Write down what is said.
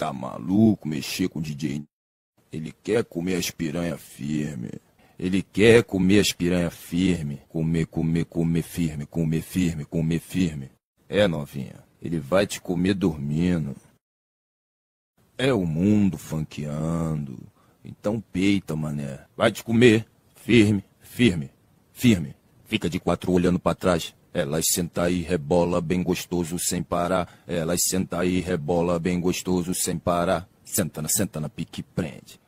Tá maluco mexer com o DJ? Ele quer comer as piranha firme. Ele quer comer as piranha firme. Comer, comer, comer firme, comer firme, comer firme. É, novinha, ele vai te comer dormindo. É o mundo funkeando. Então peita, mané. Vai te comer. Firme, firme, firme. Fica de quatro olhando para trás. Elas senta e rebola bem gostoso sem parar. Elas senta e rebola bem gostoso sem parar. Senta na, senta na pique prende.